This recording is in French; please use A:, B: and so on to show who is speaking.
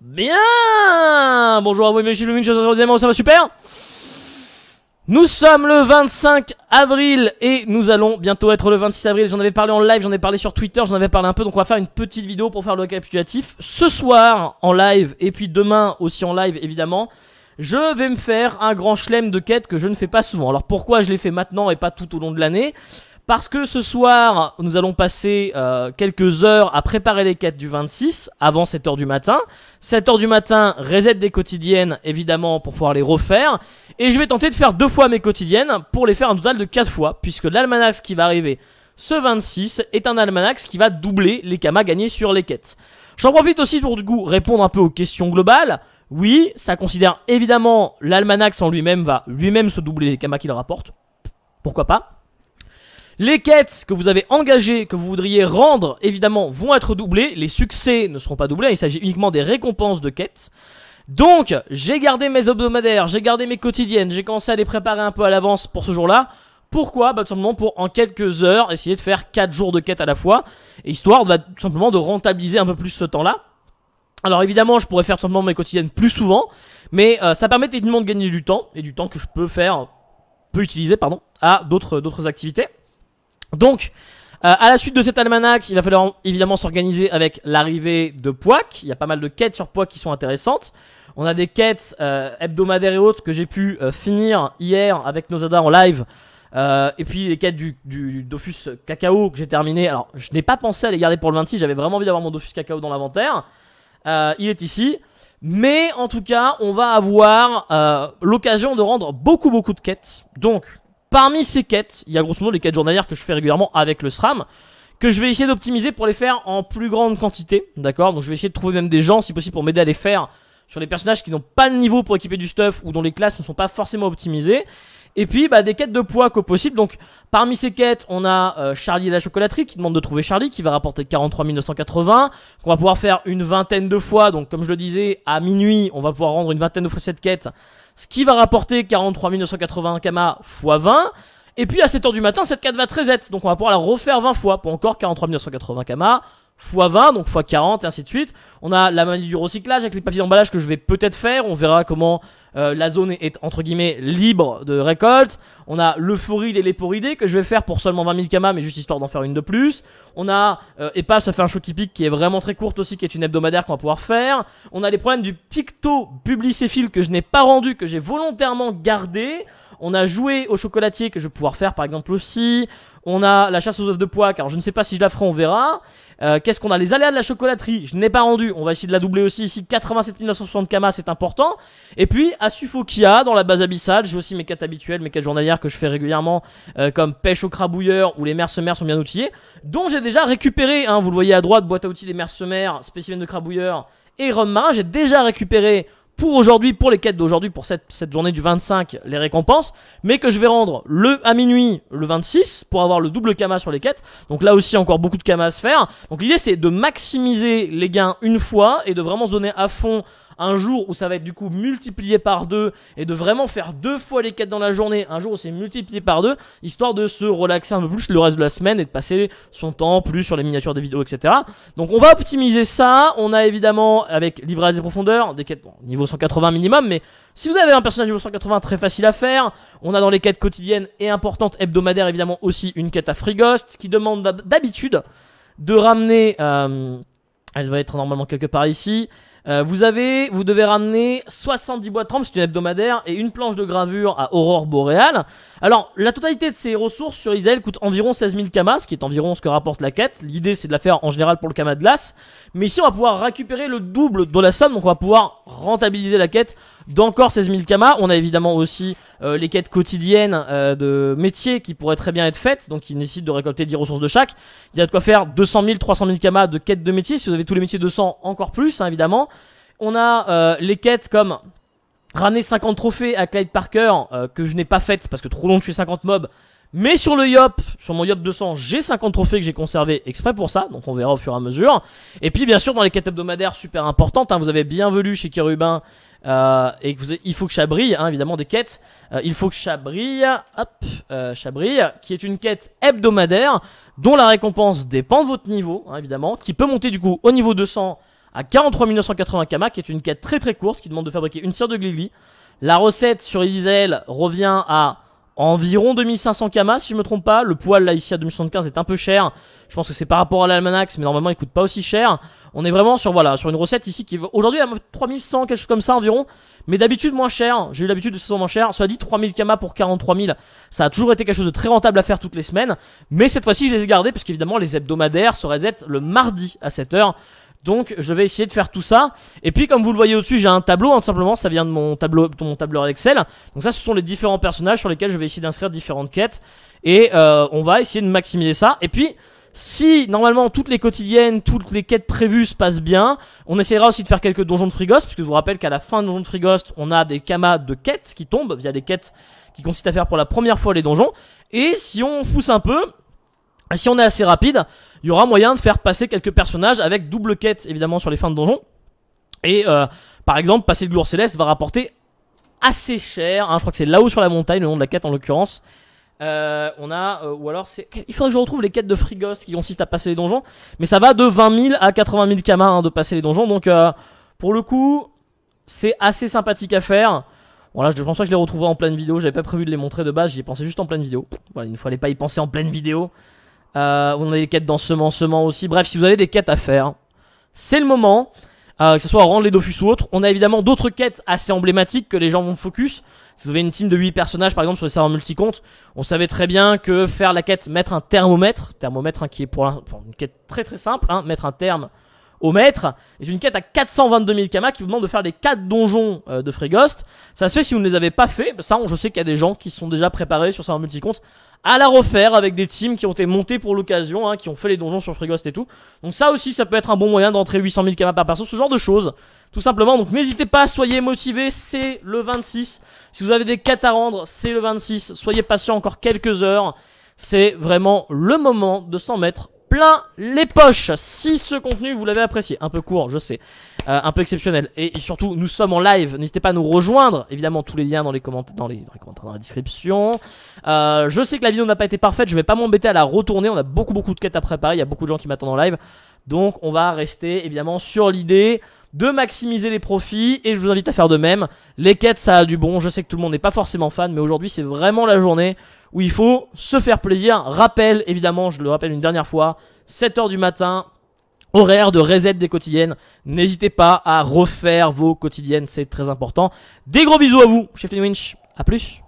A: Bien Bonjour à vous, mes chers ça va super Nous sommes le 25 avril et nous allons bientôt être le 26 avril. J'en avais parlé en live, j'en ai parlé sur Twitter, j'en avais parlé un peu, donc on va faire une petite vidéo pour faire le récapitulatif. Ce soir en live et puis demain aussi en live évidemment. Je vais me faire un grand chelem de quête que je ne fais pas souvent. Alors pourquoi je l'ai fait maintenant et pas tout au long de l'année parce que ce soir, nous allons passer euh, quelques heures à préparer les quêtes du 26 avant 7h du matin. 7h du matin, reset des quotidiennes, évidemment, pour pouvoir les refaire. Et je vais tenter de faire deux fois mes quotidiennes pour les faire un total de 4 fois, puisque l'almanax qui va arriver ce 26 est un almanax qui va doubler les kamas gagnés sur les quêtes. J'en profite aussi pour du coup répondre un peu aux questions globales. Oui, ça considère évidemment l'almanax en lui-même va lui-même se doubler les kamas qu'il rapporte. Pourquoi pas les quêtes que vous avez engagées, que vous voudriez rendre, évidemment, vont être doublées. Les succès ne seront pas doublés, il s'agit uniquement des récompenses de quêtes. Donc, j'ai gardé mes hebdomadaires, j'ai gardé mes quotidiennes, j'ai commencé à les préparer un peu à l'avance pour ce jour-là. Pourquoi Bah tout simplement pour en quelques heures essayer de faire 4 jours de quêtes à la fois, histoire de bah, tout simplement de rentabiliser un peu plus ce temps-là. Alors évidemment, je pourrais faire tout simplement mes quotidiennes plus souvent, mais euh, ça permet évidemment de gagner du temps, et du temps que je peux faire, peut utiliser, pardon, à d'autres activités. Donc, euh, à la suite de cet almanach, il va falloir évidemment s'organiser avec l'arrivée de Pouac. Il y a pas mal de quêtes sur Pouac qui sont intéressantes. On a des quêtes euh, hebdomadaires et autres que j'ai pu euh, finir hier avec Nozada en live. et puis les quêtes du, du Dofus Cacao que j'ai terminé. Alors, je n'ai pas pensé à les garder pour le 26. J'avais vraiment envie d'avoir mon Dofus Cacao dans l'inventaire. il est ici. Mais en tout cas, on va avoir l'occasion de rendre beaucoup beaucoup de quêtes. Donc, Parmi ces quêtes, il y a grosso modo les quêtes journalières que je fais régulièrement avec le SRAM, que je vais essayer d'optimiser pour les faire en plus grande quantité, d'accord Donc je vais essayer de trouver même des gens, si possible, pour m'aider à les faire sur les personnages qui n'ont pas le niveau pour équiper du stuff ou dont les classes ne sont pas forcément optimisées. Et puis bah, des quêtes de poids qu'au possible. Donc parmi ces quêtes, on a euh, Charlie et la chocolaterie qui demande de trouver Charlie qui va rapporter 43 980 qu'on va pouvoir faire une vingtaine de fois. Donc comme je le disais, à minuit, on va pouvoir rendre une vingtaine de fois cette quête ce qui va rapporter 43 981 kama x 20. Et puis à 7h du matin, cette 4 va très z. donc on va pouvoir la refaire 20 fois pour encore 43 980 kama x20, donc x40 et ainsi de suite. On a la manie du recyclage avec les papiers d'emballage que je vais peut-être faire. On verra comment euh, la zone est, entre guillemets libre de récolte. On a l'euphorie et léporidés que je vais faire pour seulement 20 000 kamas, mais juste histoire d'en faire une de plus. On a euh, et pas ça fait un show qui pique qui est vraiment très courte aussi, qui est une hebdomadaire qu'on va pouvoir faire. On a les problèmes du picto publicéphile que je n'ai pas rendu, que j'ai volontairement gardé. On a joué au chocolatier que je vais pouvoir faire par exemple aussi. On a la chasse aux œufs de poids, alors je ne sais pas si je la ferai, on verra. Euh, qu'est-ce qu'on a Les aléas de la chocolaterie, je n'ai pas rendu, on va essayer de la doubler aussi ici. 87 960 kama, c'est important. Et puis à dans la base abyssale, j'ai aussi mes quêtes habituelles, mes quêtes journalières que je fais régulièrement, euh, comme pêche au crabouilleur ou les mercenaires sont bien outillés, dont j'ai déjà récupéré, hein, vous le voyez à droite, boîte à outils des mercenaires, spécimen de crabouilleur et Romain j'ai déjà récupéré pour aujourd'hui, pour les quêtes d'aujourd'hui, pour cette, cette, journée du 25, les récompenses, mais que je vais rendre le à minuit le 26 pour avoir le double kama sur les quêtes. Donc là aussi encore beaucoup de kama à se faire. Donc l'idée c'est de maximiser les gains une fois et de vraiment se donner à fond un jour où ça va être du coup multiplié par deux et de vraiment faire deux fois les quêtes dans la journée, un jour où c'est multiplié par deux, histoire de se relaxer un peu plus le reste de la semaine et de passer son temps plus sur les miniatures des vidéos, etc. Donc on va optimiser ça. On a évidemment avec Livrage des profondeurs des quêtes bon, niveau 180 minimum, mais si vous avez un personnage niveau 180 très facile à faire, on a dans les quêtes quotidiennes et importantes hebdomadaires évidemment aussi une quête à Frigost. Ghost qui demande d'habitude de ramener. Euh, elle va être normalement quelque part ici. Euh, vous avez, vous devez ramener 70 boîtes trempe, c'est une hebdomadaire, et une planche de gravure à Aurore Boréale. Alors, la totalité de ces ressources sur Isael coûte environ 16 000 kamas, ce qui est environ ce que rapporte la quête. L'idée, c'est de la faire en général pour le kama de glace. Mais ici, on va pouvoir récupérer le double de la somme, donc on va pouvoir rentabiliser la quête d'encore 16 000 kamas. On a évidemment aussi euh, les quêtes quotidiennes euh, de métiers qui pourraient très bien être faites, donc qui nécessitent de récolter 10 ressources de chaque. Il y a de quoi faire 200 000, 300 000 kamas de quêtes de métiers. Si vous avez tous les métiers de 200, encore plus, hein, évidemment. On a euh, les quêtes comme ramener 50 trophées à Clyde Parker, euh, que je n'ai pas faites parce que trop long de tuer 50 mobs. Mais sur le Yop, sur mon Yop 200, j'ai 50 trophées que j'ai conservés exprès pour ça, donc on verra au fur et à mesure. Et puis bien sûr dans les quêtes hebdomadaires super importantes, hein, vous avez bien voulu chez Kirubin euh, et que vous il faut que ça brille, hein, évidemment des quêtes, il faut que ça brille, hop, ça brille, qui est une quête hebdomadaire dont la récompense dépend de votre niveau, hein, évidemment, qui peut monter du coup au niveau 200 à 43 980 Kama, qui est une quête très très courte, qui demande de fabriquer une cire de Glivy. La recette sur Isel revient à environ 2500 Kama, si je me trompe pas. Le poil, là, ici, à 2075, est un peu cher. Je pense que c'est par rapport à l'almanax, mais normalement, il coûte pas aussi cher. On est vraiment sur, voilà, sur une recette ici qui aujourd'hui à 3100, quelque chose comme ça, environ. Mais d'habitude, moins cher. J'ai eu l'habitude de se moins cher. Soit dit, 3000 Kama pour 43 000, ça a toujours été quelque chose de très rentable à faire toutes les semaines. Mais cette fois-ci, je les ai gardés, parce qu'évidemment, les hebdomadaires se reset le mardi à 7h. Donc je vais essayer de faire tout ça. Et puis comme vous le voyez au-dessus, j'ai un tableau, hein, tout simplement, ça vient de mon, tableau, de mon tableur Excel. Donc ça, ce sont les différents personnages sur lesquels je vais essayer d'inscrire différentes quêtes. Et euh, on va essayer de maximiser ça. Et puis, si normalement toutes les quotidiennes, toutes les quêtes prévues se passent bien, on essayera aussi de faire quelques donjons de Frigost, puisque je vous rappelle qu'à la fin de Donjons de Frigost, on a des kamas de quêtes qui tombent via des quêtes qui consistent à faire pour la première fois les donjons. Et si on fousse un peu, si on est assez rapide, il y aura moyen de faire passer quelques personnages avec double quête, évidemment, sur les fins de donjon. Et euh, par exemple, passer le gloire céleste va rapporter assez cher. Hein. je crois que c'est là-haut sur la montagne, le nom de la quête en l'occurrence. Euh, on a, euh, ou alors c'est. Il faudrait que je retrouve les quêtes de Frigos qui consistent à passer les donjons. Mais ça va de 20 000 à 80 000 kamas de passer les donjons. Donc pour le coup, c'est assez sympathique à faire. Voilà, je pense pas que je les retrouverai en pleine vidéo. J'avais pas prévu de les montrer de base, j'y ai pensé juste en pleine vidéo. Voilà, il ne fallait pas y penser en pleine vidéo. Euh, on a des quêtes dans Semencement aussi. Bref, si vous avez des quêtes à faire, c'est le moment. Euh, que ce soit rendre les Dofus ou autre. On a évidemment d'autres quêtes assez emblématiques que les gens vont focus. Si vous avez une team de 8 personnages, par exemple, sur les serveurs multicomptes, on savait très bien que faire la quête, mettre un thermomètre, thermomètre hein, qui est pour une quête très très simple, hein, mettre un terme au maître. C'est une quête à 422 000 kamas qui vous demande de faire les 4 donjons euh, de Frigost, Ça se fait si vous ne les avez pas fait. Ça, on, je sais qu'il y a des gens qui sont déjà préparés sur multi multicompte à la refaire avec des teams qui ont été montés pour l'occasion, hein, qui ont fait les donjons sur Frigost et tout. Donc ça aussi, ça peut être un bon moyen d'entrer 800 000 kamas par personne ce genre de choses. Tout simplement, donc n'hésitez pas, soyez motivés, c'est le 26. Si vous avez des quêtes à rendre, c'est le 26. Soyez patient encore quelques heures. C'est vraiment le moment de s'en mettre plein les poches Si ce contenu vous l'avez apprécié, un peu court je sais, euh, un peu exceptionnel et, surtout nous sommes en live, n'hésitez pas à nous rejoindre Évidemment tous les liens dans les, commentaires, dans, les, dans la description euh, Je sais que la vidéo n'a pas été parfaite, je vais pas m'embêter à la retourner On a beaucoup beaucoup de quêtes à préparer, il y a beaucoup de gens qui m'attendent en live Donc on va rester évidemment sur l'idée de maximiser les profits et je vous invite à faire de même Les quêtes ça a du bon, je sais que tout le monde n'est pas forcément fan mais aujourd'hui c'est vraiment la journée où il faut se faire plaisir. Rappel, évidemment, je le rappelle une dernière fois, 7h du matin, horaire de reset des quotidiennes. N'hésitez pas à refaire vos quotidiennes, c'est très important. Des gros bisous à vous, Chef Winch, à plus.